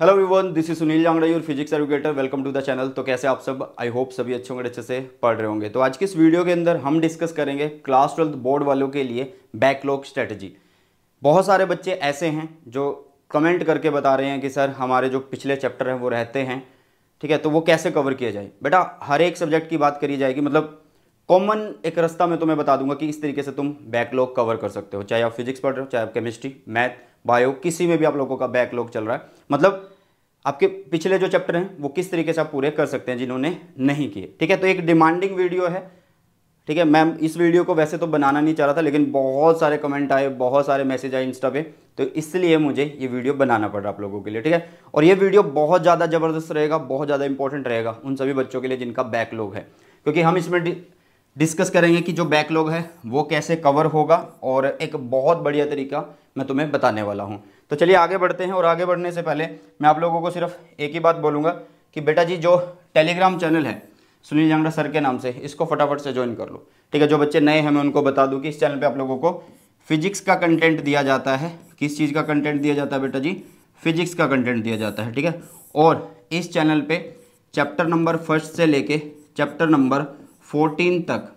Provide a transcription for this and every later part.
hello everyone this is Sunil Jangra your physics educator welcome to the channel तो कैसे आप सब आई होप सभी अच्छे होंगे अच्छे से पढ़ रहे होंगे तो आज के इस वीडियो के अंदर हम डिस्कस करेंगे क्लास ट्वेल्थ बोर्ड वालों के लिए बैकलॉग स्ट्रेटजी बहुत सारे बच्चे ऐसे हैं जो कमेंट करके बता रहे हैं कि सर हमारे जो पिछले चैप्टर हैं वो रहते हैं ठीक है तो वो कैसे कवर किया जाए बेटा हर एक सब्जेक्ट की बात करी जाएगी मतलब कॉमन एक रास्ता मैं तुम्हें बता दूंगा कि इस तरीके से तुम बैकलॉग कवर कर सकते हो चाहे आप फिजिक्स पढ़ रहे हो चाहे आप केमिस्ट्री मैथ बायो किसी में भी आप लोगों का बैकलॉग चल रहा है मतलब आपके पिछले जो चैप्टर हैं वो किस तरीके से आप पूरे कर सकते हैं जिन्होंने नहीं किए ठीक है तो एक डिमांडिंग वीडियो है ठीक है मैम इस वीडियो को वैसे तो बनाना नहीं चाह रहा था लेकिन बहुत सारे कमेंट आए बहुत सारे मैसेज आए इंस्टा पे तो इसलिए मुझे ये वीडियो बनाना पड़ रहा आप लोगों के लिए ठीक है और ये वीडियो बहुत ज़्यादा ज़बरदस्त रहेगा बहुत ज़्यादा इंपॉर्टेंट रहेगा उन सभी बच्चों के लिए जिनका बैकलॉग है क्योंकि हम इसमें डिस्कस करेंगे कि जो बैकलॉग है वो कैसे कवर होगा और एक बहुत बढ़िया तरीका मैं तुम्हें बताने वाला हूँ तो चलिए आगे बढ़ते हैं और आगे बढ़ने से पहले मैं आप लोगों को सिर्फ एक ही बात बोलूँगा कि बेटा जी जो टेलीग्राम चैनल है सुनील जांगड़ा सर के नाम से इसको फटाफट से ज्वाइन कर लो ठीक है जो बच्चे नए हैं मैं उनको बता दूँ कि इस चैनल पर आप लोगों को फिजिक्स का कंटेंट दिया जाता है किस चीज़ का कंटेंट दिया जाता है बेटा जी फिजिक्स का कंटेंट दिया जाता है ठीक है और इस चैनल पर चैप्टर नंबर फर्स्ट से लेके चैप्टर नंबर फोर्टीन तक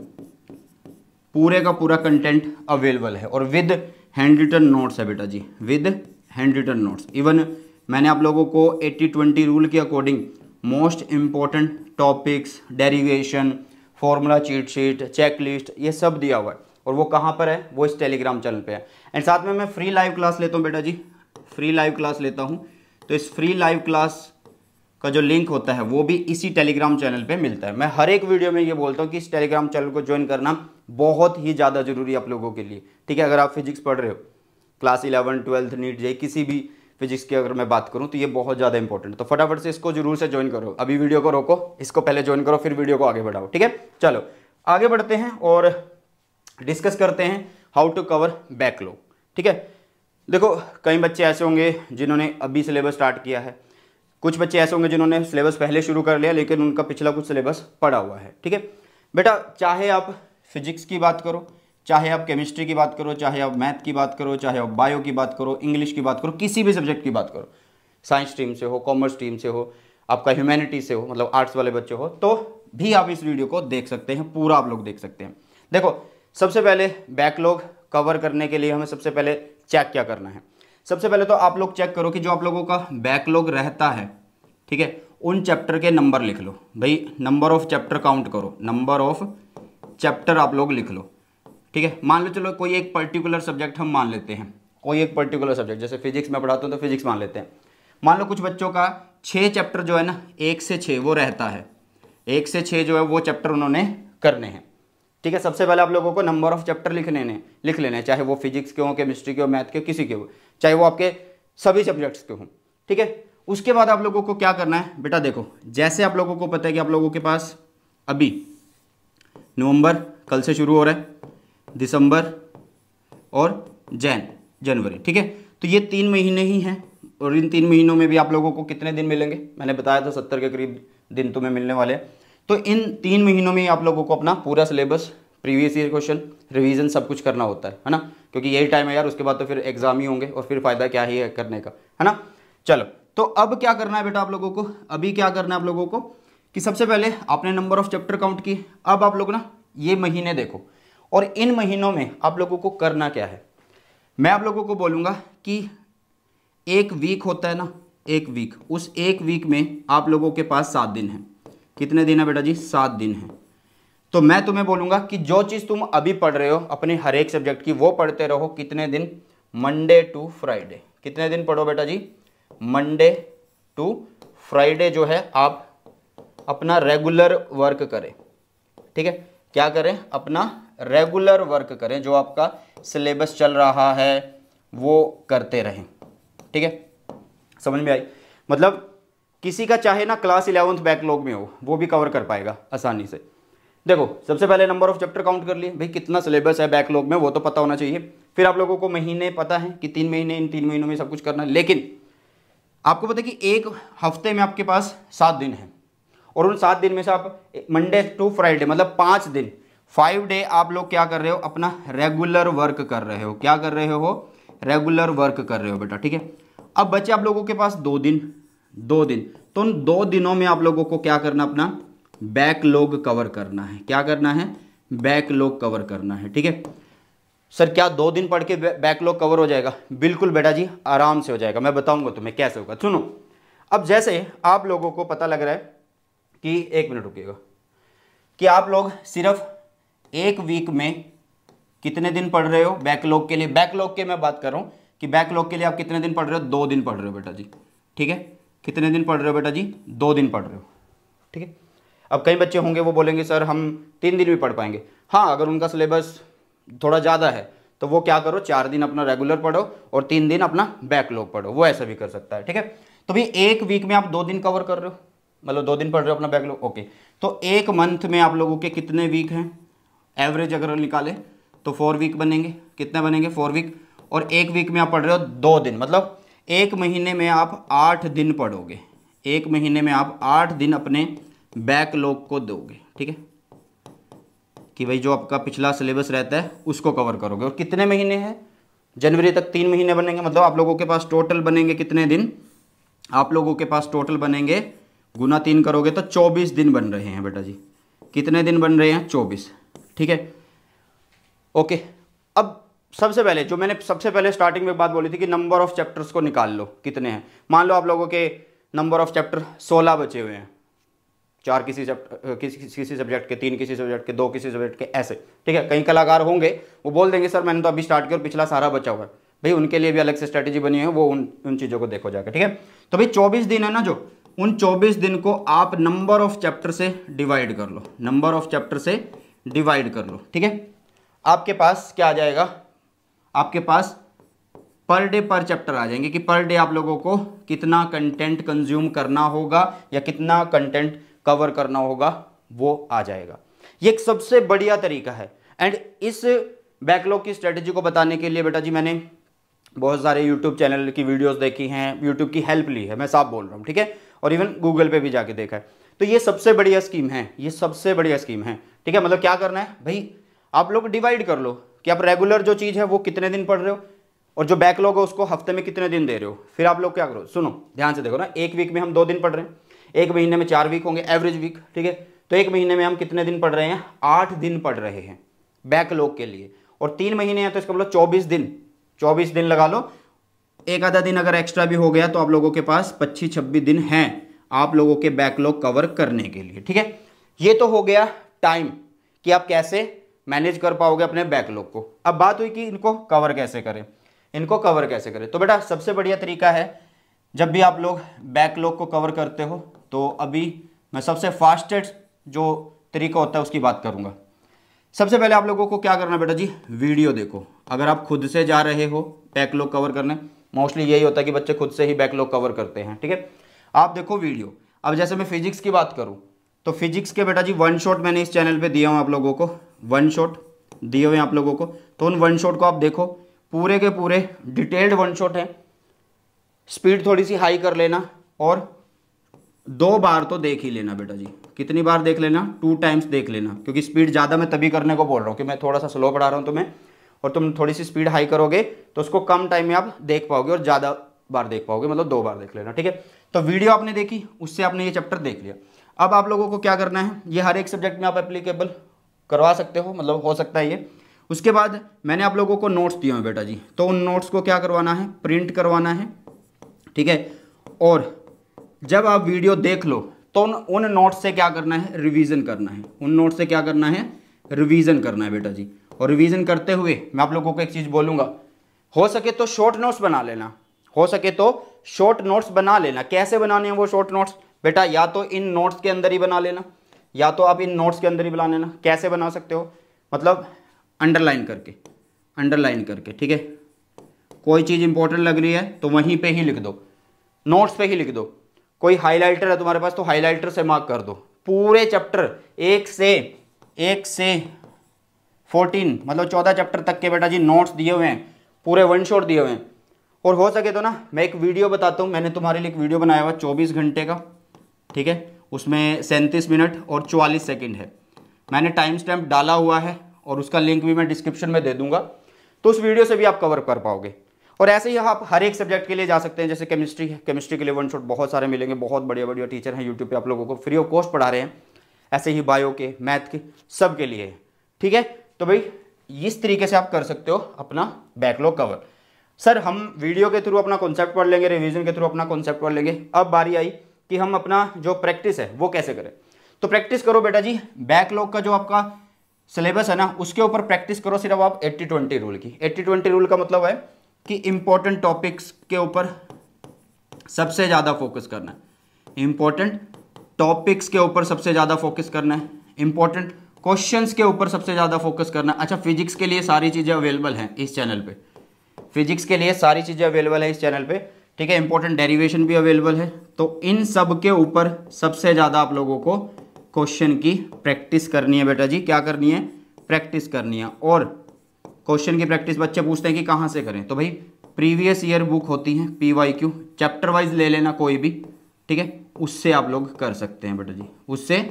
पूरे का पूरा कंटेंट अवेलेबल है और विद हैंड रिटर्न नोट्स है बेटा जी with hand written notes even मैंने आप लोगों को 80 20 रूल के according most important topics derivation formula cheat sheet check list ये सब दिया हुआ है और वो कहाँ पर है वो इस टेलीग्राम चैनल पे है एंड साथ में मैं फ्री लाइव क्लास लेता हूँ बेटा जी फ्री लाइव क्लास लेता हूँ तो इस फ्री लाइव क्लास का जो लिंक होता है वो भी इसी टेलीग्राम चैनल पे मिलता है मैं हर एक वीडियो में ये बोलता हूँ कि इस टेलीग्राम चैनल को ज्वाइन करना बहुत ही ज़्यादा जरूरी है आप लोगों के लिए ठीक है अगर आप फिजिक्स पढ़ रहे हो class eleven twelfth NEET JEE किसी भी फिजिक्स की अगर मैं बात करूँ तो ये बहुत ज़्यादा इंपॉर्टेंट तो फटाफट से इसको जरूर से ज्वाइन करो अभी वीडियो को रोको इसको पहले ज्वाइन करो फिर वीडियो को आगे बढ़ाओ ठीक है चलो आगे बढ़ते हैं और डिस्कस करते हैं हाउ टू कवर बैकलॉग ठीक है देखो कई बच्चे ऐसे होंगे जिन्होंने अभी सिलेबस स्टार्ट किया है कुछ बच्चे ऐसे होंगे जिन्होंने सिलेबस पहले शुरू कर लिया लेकिन उनका पिछला कुछ सिलेबस पड़ा हुआ है ठीक है बेटा चाहे आप फिजिक्स की बात करो चाहे आप केमिस्ट्री की बात करो चाहे आप मैथ की बात करो चाहे आप बायो की बात करो इंग्लिश की बात करो किसी भी सब्जेक्ट की बात करो साइंस स्ट्रीम से हो कॉमर्स स्ट्रीम से हो आपका ह्यूमैनिटी से हो मतलब आर्ट्स वाले बच्चे हो तो भी आप इस वीडियो को देख सकते हैं पूरा आप लोग देख सकते हैं देखो सबसे पहले बैकलॉग कवर करने के लिए हमें सबसे पहले चेक क्या करना है सबसे पहले तो आप लोग चेक करो कि जो आप लोगों का बैकलॉग रहता है ठीक है उन चैप्टर के नंबर लिख लो भाई नंबर ऑफ चैप्टर काउंट करो नंबर ऑफ चैप्टर आप लोग लिख लो ठीक है मान लो चलो कोई एक पर्टिकुलर सब्जेक्ट हम मान लेते हैं कोई एक पर्टिकुलर सब्जेक्ट जैसे फिजिक्स में पढ़ाता हूँ तो फिजिक्स मान लेते हैं मान लो कुछ बच्चों का छः चैप्टर जो है ना एक से छः वो रहता है एक से छः जो है वो चैप्टर उन्होंने करने हैं ठीक है सबसे पहले आप लोगों को नंबर ऑफ चैप्टर लिख लेने लिख लेने चाहे वो फिजिक्स के हो केमिस्ट्री के हो मैथ के हो किसी के हो चाहे वो आपके सभी सब्जेक्ट्स के हों ठीक है उसके बाद आप लोगों को क्या करना है बेटा देखो जैसे आप लोगों को पता है कि आप लोगों के पास अभी नवंबर कल से शुरू हो रहा है दिसंबर और जैन जनवरी ठीक है तो ये तीन महीने ही हैं और इन तीन महीनों में भी आप लोगों को कितने दिन मिलेंगे मैंने बताया था सत्तर के करीब दिन तुम्हें मिलने वाले हैं तो इन तीन महीनों में आप लोगों को अपना पूरा syllabus previous year question revision सब कुछ करना होता है है ना क्योंकि यही टाइम है यार उसके बाद तो फिर एग्जाम ही होंगे और फिर फायदा क्या ही है करने का है ना चलो तो अब क्या करना है बेटा आप लोगों को अभी क्या करना है आप लोगों को कि सबसे पहले आपने नंबर ऑफ चैप्टर काउंट की अब आप लोग ना ये महीने देखो और इन महीनों में आप लोगों को करना क्या है मैं आप लोगों को बोलूँगा कि एक वीक होता है ना एक वीक उस एक वीक में आप लोगों के पास सात दिन है कितने दिन है बेटा जी सात दिन है तो मैं तुम्हें बोलूंगा कि जो चीज़ तुम अभी पढ़ रहे हो अपने हर एक सब्जेक्ट की वो पढ़ते रहो कितने दिन मंडे टू फ्राइडे कितने दिन पढ़ो बेटा जी मंडे टू फ्राइडे जो है आप अपना रेगुलर वर्क करें ठीक है क्या करें अपना रेगुलर वर्क करें जो आपका सिलेबस चल रहा है वो करते रहें ठीक है समझ में आई मतलब किसी का चाहे ना क्लास इलेवंथ बैकलॉग में हो वो भी कवर कर पाएगा आसानी से देखो सबसे पहले नंबर ऑफ चैप्टर काउंट कर लिए भाई कितना सिलेबस है बैकलॉग में वो तो पता होना चाहिए फिर आप लोगों को महीने पता है कि तीन महीने इन तीन महीनों में सब कुछ करना है लेकिन आपको पता है कि एक हफ्ते में आपके पास सात दिन है और उन सात दिन में से आप मंडे टू फ्राइडे मतलब पाँच दिन फाइव डे आप लोग क्या कर रहे हो अपना रेगुलर वर्क कर रहे हो क्या कर रहे हो रेगुलर वर्क कर रहे हो बेटा ठीक है अब बचे आप लोगों के पास दो दिन दो दिन तो उन दो दिनों में आप लोगों को क्या करना अपना बैकलॉग कवर करना है क्या करना है बैकलॉग कवर करना है ठीक है सर क्या दो दिन पढ़ के बैकलॉग कवर हो जाएगा बिल्कुल बेटा जी आराम से हो जाएगा मैं बताऊंगा तुम्हें कैसे होगा सुनो अब जैसे आप लोगों को पता लग रहा है कि एक मिनट रुकिएगा कि आप लोग सिर्फ एक वीक में कितने दिन पढ़ रहे हो बैकलॉग के लिए बैकलॉग के मैं बात कर रहा हूँ कि बैकलॉग के लिए आप कितने दिन पढ़ रहे हो दो दिन पढ़ रहे हो बेटा जी ठीक है कितने दिन पढ़ रहे हो बेटा जी दो दिन पढ़ रहे हो ठीक है अब कई बच्चे होंगे वो बोलेंगे सर हम तीन दिन भी पढ़ पाएंगे हाँ अगर उनका सिलेबस थोड़ा ज़्यादा है तो वो क्या करो चार दिन अपना रेगुलर पढ़ो और तीन दिन अपना बैकलॉग पढ़ो वो ऐसा भी कर सकता है ठीक है तो भाई एक वीक में आप दो दिन कवर कर रहे हो मतलब दो दिन पढ़ रहे हो अपना बैकलॉग ओके तो एक मंथ में आप लोगों के कितने वीक हैं एवरेज अगर निकाले तो फोर वीक बनेंगे कितने बनेंगे फोर वीक और एक वीक में आप पढ़ रहे हो दो दिन मतलब एक महीने में आप आठ दिन पढ़ोगे एक महीने में आप आठ दिन अपने बैकलॉग को दोगे ठीक है कि भाई जो आपका पिछला सिलेबस रहता है उसको कवर करोगे और कितने महीने हैं जनवरी तक तीन महीने बनेंगे मतलब आप लोगों के पास टोटल बनेंगे कितने दिन आप लोगों के पास टोटल बनेंगे गुना तीन करोगे तो चौबीस दिन बन रहे हैं बेटा जी कितने दिन बन रहे हैं चौबीस ठीक है ओके सबसे पहले जो मैंने सबसे पहले स्टार्टिंग में बात बोली थी कि नंबर ऑफ चैप्टर्स को निकाल लो कितने हैं मान लो आप लोगों के नंबर ऑफ चैप्टर सोलह बचे हुए हैं चार किसी चैप्टर किसी किसी सब्जेक्ट के तीन किसी सब्जेक्ट के दो किसी सब्जेक्ट के ऐसे ठीक है कई कलाकार होंगे वो बोल देंगे सर मैंने तो अभी स्टार्ट किया और पिछला सारा बचा हुआ है भाई उनके लिए भी अलग से स्ट्रैटेजी बनी है वो उन उन चीज़ों को देखो जाकर ठीक है तो भाई चौबीस दिन है ना जो उन चौबीस दिन को आप नंबर ऑफ चैप्टर से डिवाइड कर लो नंबर ऑफ चैप्टर से डिवाइड कर लो ठीक है आपके पास क्या आ जाएगा आपके पास पर डे पर चैप्टर आ जाएंगे कि पर डे आप लोगों को कितना कंटेंट कंज्यूम करना होगा या कितना कंटेंट कवर करना होगा वो आ जाएगा ये एक सबसे बढ़िया तरीका है एंड इस बैकलॉग की स्ट्रेटेजी को बताने के लिए बेटा जी मैंने बहुत सारे यूट्यूब चैनल की वीडियोस देखी हैं यूट्यूब की हेल्प ली है मैं साफ बोल रहा हूँ ठीक है और इवन गूगल पे भी जाके देखा है तो ये सबसे बढ़िया स्कीम है ये सबसे बढ़िया स्कीम है ठीक है मतलब क्या करना है भाई आप लोग डिवाइड कर लो कि आप रेगुलर जो चीज़ है वो कितने दिन पढ़ रहे हो और जो बैकलॉग है उसको हफ्ते में कितने दिन दे रहे हो फिर आप लोग क्या करो सुनो ध्यान से देखो ना एक वीक में हम दो दिन पढ़ रहे हैं एक महीने में चार वीक होंगे एवरेज वीक ठीक है तो एक महीने में हम कितने दिन पढ़ रहे हैं आठ दिन पढ़ रहे हैं बैकलॉग के लिए और तीन महीने हैं तो इसका मतलब चौबीस दिन चौबीस दिन लगा लो एक आधा दिन अगर एक्स्ट्रा भी हो गया तो आप लोगों के पास पच्चीस छब्बीस दिन हैं आप लोगों के बैकलॉग कवर करने के लिए ठीक है ये तो हो गया टाइम कि आप कैसे मैनेज कर पाओगे अपने बैकलॉग को अब बात हुई कि इनको कवर कैसे करें इनको कवर कैसे करें तो बेटा सबसे बढ़िया तरीका है जब भी आप लोग बैकलॉग को कवर करते हो तो अभी मैं सबसे फास्टेस्ट जो तरीका होता है उसकी बात करूँगा सबसे पहले आप लोगों को क्या करना बेटा जी वीडियो देखो अगर आप खुद से जा रहे हो बैकलॉग कवर करने मोस्टली यही होता है कि बच्चे खुद से ही बैकलॉग कवर करते हैं ठीक है आप देखो वीडियो अब जैसे मैं फिजिक्स की बात करूँ तो फिजिक्स के बेटा जी वन शॉट मैंने इस चैनल पे दिया हूँ आप लोगों को वन शॉट दिए हुए आप लोगों को तो उन वन शॉट को आप देखो पूरे के पूरे डिटेल्ड वन शॉट है स्पीड थोड़ी सी हाई कर लेना और दो बार तो देख ही लेना बेटा जी कितनी बार देख लेना टू टाइम्स देख लेना क्योंकि स्पीड ज़्यादा मैं तभी करने को बोल रहा हूँ कि मैं थोड़ा सा स्लो पढ़ा रहा हूँ तुम्हें और तुम थोड़ी सी स्पीड हाई करोगे तो उसको कम टाइम में आप देख पाओगे और ज़्यादा बार देख पाओगे मतलब दो बार देख लेना ठीक है तो वीडियो आपने देखी उससे आपने ये चैप्टर देख लिया अब आप लोगों को क्या करना है ये हर एक सब्जेक्ट में आप एप्लीकेबल करवा सकते हो मतलब हो सकता है ये उसके बाद मैंने आप लोगों को नोट्स दिए हैं बेटा जी तो उन नोट्स को क्या करवाना है प्रिंट करवाना है ठीक है और जब आप वीडियो देख लो तो उन उन नोट से क्या करना है रिवीजन करना है उन नोट से क्या करना है रिवीजन करना है बेटा जी और रिवीजन करते हुए मैं आप लोगों को एक चीज़ बोलूँगा हो सके तो शॉर्ट नोट्स बना लेना हो सके तो शॉर्ट नोट्स बना लेना कैसे बनाने हैं वो शॉर्ट नोट्स बेटा या तो इन नोट्स के अंदर ही बना लेना या तो आप इन नोट्स के अंदर ही बना लेना कैसे बना सकते हो मतलब अंडरलाइन करके अंडरलाइन करके ठीक है कोई चीज़ इंपॉर्टेंट लग रही है तो वहीं पे ही लिख दो नोट्स पे ही लिख दो कोई हाईलाइटर है तुम्हारे पास तो हाईलाइटर से मार्क कर दो पूरे चैप्टर एक से एक से फोर्टीन मतलब चौदह चैप्टर तक के बेटा जी नोट्स दिए हुए हैं पूरे वन शॉट दिए हुए हैं और हो सके तो ना मैं एक वीडियो बताता हूँ मैंने तुम्हारे लिए एक वीडियो बनाया हुआ चौबीस घंटे का ठीक है उसमें सैंतीस मिनट और चौवालीस सेकेंड है मैंने टाइम स्टैम्प डाला हुआ है और उसका लिंक भी मैं डिस्क्रिप्शन में दे दूंगा तो उस वीडियो से भी आप कवर कर पाओगे और ऐसे ही आप हर एक सब्जेक्ट के लिए जा सकते हैं जैसे केमिस्ट्री है केमिस्ट्री के लिए वन शॉट बहुत सारे मिलेंगे बहुत बढ़िया बढ़िया टीचर हैं यूट्यूब पे आप लोगों को फ्री ऑफ कॉस्ट पढ़ा रहे हैं ऐसे ही बायो के मैथ के सब के लिए ठीक है तो भाई इस तरीके से आप कर सकते हो अपना बैकलॉग कवर सर हम वीडियो के थ्रू अपना कॉन्सेप्ट पढ़ लेंगे रिविजन के थ्रू अपना कॉन्सेप्ट पढ़ लेंगे अब बारी आई कि हम अपना जो प्रैक्टिस है वो कैसे करें तो प्रैक्टिस करो बेटा जी बैकलॉग का जो आपका सिलेबस है ना उसके ऊपर प्रैक्टिस करो सिर्फ आप एट्टी ट्वेंटी रूल की एट्टी ट्वेंटी रूल का मतलब है कि इंपॉर्टेंट टॉपिक्स के ऊपर सबसे ज़्यादा फोकस करना है इंपॉर्टेंट टॉपिक्स के ऊपर सबसे ज़्यादा फोकस करना है इंपॉर्टेंट क्वेश्चन के ऊपर सबसे ज़्यादा फोकस करना है अच्छा फिजिक्स के लिए सारी चीज़ें अवेलेबल हैं इस चैनल पर फिजिक्स के लिए सारी चीज़ें अवेलेबल है इस चैनल पर ठीक है इंपॉर्टेंट डेरिवेशन भी अवेलेबल है तो इन सब के ऊपर सबसे ज़्यादा आप लोगों को क्वेश्चन की प्रैक्टिस करनी है बेटा जी क्या करनी है प्रैक्टिस करनी है और क्वेश्चन की प्रैक्टिस बच्चे पूछते हैं कि कहाँ से करें तो भाई प्रीवियस ईयर बुक होती है P Y Q chapter wise ले लेना कोई भी ठीक है उससे आप लोग कर सकते हैं बेटा जी उससे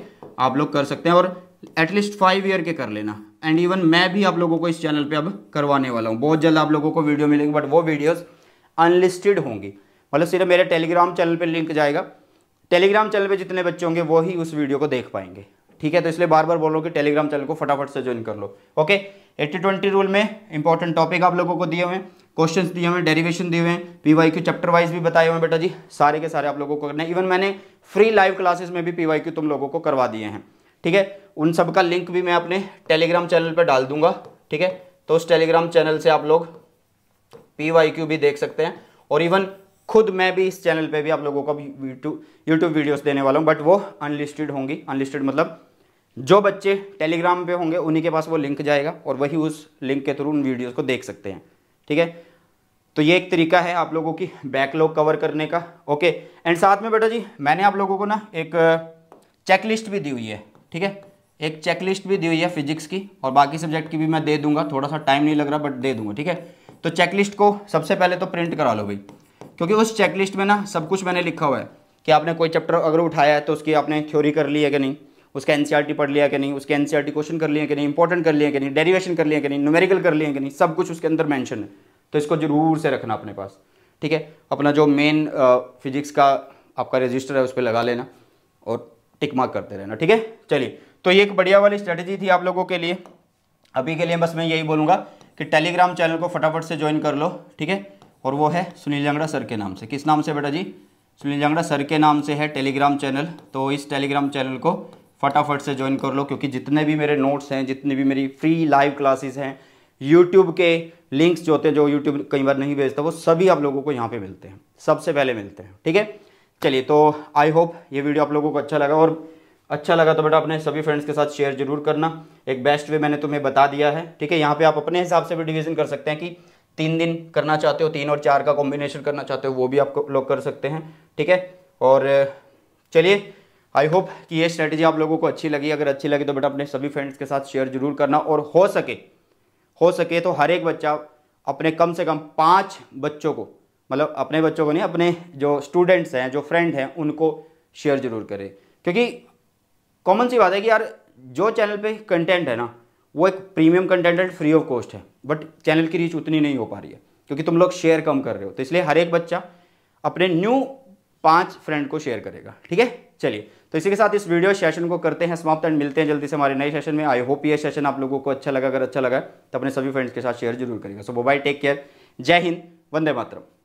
आप लोग कर सकते हैं और एटलीस्ट फाइव ईयर के कर लेना एंड इवन मैं भी आप लोगों को इस चैनल पे अब करवाने वाला हूँ बहुत जल्द आप लोगों को वीडियो मिलेंगे बट वो वीडियोज़ अनलिस्टेड होंगी मतलब सिर्फ मेरे टेलीग्राम चैनल पर लिंक जाएगा टेलीग्राम चैनल पर जितने बच्चे होंगे वो ही उस वीडियो को देख पाएंगे ठीक है तो इसलिए बार बार बोलो कि टेलीग्राम चैनल को फटाफट से ज्वाइन कर लो ओके एट्टी ट्वेंटी रूल में इंपॉर्टेंट टॉपिक आप लोगों को दिए हुए हैं क्वेश्चन दिए हुए हैं डेरिवेशन दिए हुए हैं P Y Q chapter wise भी बताए हुए हैं बेटा जी सारे के सारे आप लोगों को करने इवन मैंने फ्री लाइव क्लासेस में भी पी वाई क्यू तुम लोगों को करवा दिए हैं ठीक है उन सब का लिंक भी मैं अपने टेलीग्राम चैनल पर डाल दूंगा ठीक है तो उस टेलीग्राम चैनल से आप लोग पी वाई क्यू भी देख सकते हैं और इवन खुद मैं भी इस चैनल पे भी आप लोगों को यूट्यूब यूट्यूब वीडियोस देने वाला हूँ बट वो अनलिस्टेड होंगी अनलिस्टेड मतलब जो बच्चे टेलीग्राम पे होंगे उन्हीं के पास वो लिंक जाएगा और वही उस लिंक के थ्रू उन वीडियोस को देख सकते हैं ठीक है तो ये एक तरीका है आप लोगों की बैकलॉग कवर करने का ओके एंड साथ में बेटा जी मैंने आप लोगों को ना एक चेकलिस्ट भी दी हुई है ठीक है एक चेकलिस्ट भी दी हुई है फिजिक्स की और बाकी सब्जेक्ट की भी मैं दे दूंगा थोड़ा सा टाइम नहीं लग रहा बट दे दूंगा ठीक है तो चेकलिस्ट को सबसे पहले तो प्रिंट करा लो भाई क्योंकि उस चेकलिस्ट में ना सब कुछ मैंने लिखा हुआ है कि आपने कोई चैप्टर अगर उठाया है तो उसकी आपने थ्योरी कर ली है कि नहीं उसका एन पढ़ लिया कि नहीं उसके एन क्वेश्चन कर लिए कि नहीं इंपॉर्टेंट कर लिया कि नहीं डेरीवेशन कर लिया कि नहीं न्यूमेरिकल कर लिए कि नहीं सब कुछ उसके अंदर मैंशन है तो इसको जरूर से रखना अपने पास ठीक है अपना जो मेन फिजिक्स का आपका रजिस्टर है उस पर लगा लेना और टिक मार्क करते रहना ठीक है चलिए तो ये एक बढ़िया वाली स्ट्रेटेजी थी आप लोगों के लिए अभी के लिए बस मैं यही बोलूँगा कि टेलीग्राम चैनल को फटाफट से ज्वाइन कर लो ठीक है और वो है सुनील जांगड़ा सर के नाम से किस नाम से बेटा जी सुनील जांगड़ा सर के नाम से है टेलीग्राम चैनल तो इस टेलीग्राम चैनल को फटाफट से ज्वाइन कर लो क्योंकि जितने भी मेरे नोट्स हैं जितनी भी मेरी फ्री लाइव क्लासेस हैं यूट्यूब के लिंक्स जो होते हैं जो यूट्यूब कई बार नहीं भेजता वो सभी आप लोगों को यहाँ पे मिलते हैं सबसे पहले मिलते हैं ठीक है चलिए तो आई होप ये वीडियो आप लोगों को अच्छा लगा और अच्छा लगा तो बेटा अपने सभी फ्रेंड्स के साथ शेयर जरूर करना एक बेस्ट वे मैंने तुम्हें बता दिया है ठीक है यहाँ पे आप अपने हिसाब से भी डिवीजन कर सकते हैं कि तीन दिन करना चाहते हो तीन और चार का कॉम्बिनेशन करना चाहते हो वो भी आप लोग कर सकते हैं ठीक है और चलिए आई होप कि ये स्ट्रैटेजी आप लोगों को अच्छी लगी अगर अच्छी लगी तो बेटा अपने सभी फ्रेंड्स के साथ शेयर जरूर करना और हो सके हो सके तो हर एक बच्चा अपने कम से कम पाँच बच्चों को मतलब अपने बच्चों को नहीं अपने जो स्टूडेंट्स हैं जो फ्रेंड हैं उनको शेयर जरूर करें क्योंकि कॉमन सी बात है कि यार जो चैनल पे कंटेंट है ना वो एक प्रीमियम कंटेंट है फ्री ऑफ कॉस्ट है बट चैनल की रीच उतनी नहीं हो पा रही है क्योंकि तुम लोग शेयर कम कर रहे हो तो इसलिए हर एक बच्चा अपने न्यू पांच फ्रेंड को शेयर करेगा ठीक है चलिए तो इसी के साथ इस वीडियो सेशन को करते हैं समाप्त एंड मिलते हैं जल्दी से हमारे नए सेशन में आई होप ये सेशन आप लोगों को अच्छा लगा अगर अच्छा लगा तो अपने सभी फ्रेंड्स के साथ शेयर जरूर करेगा सो मोबाइल टेक केयर जय हिंद वंदे मातरम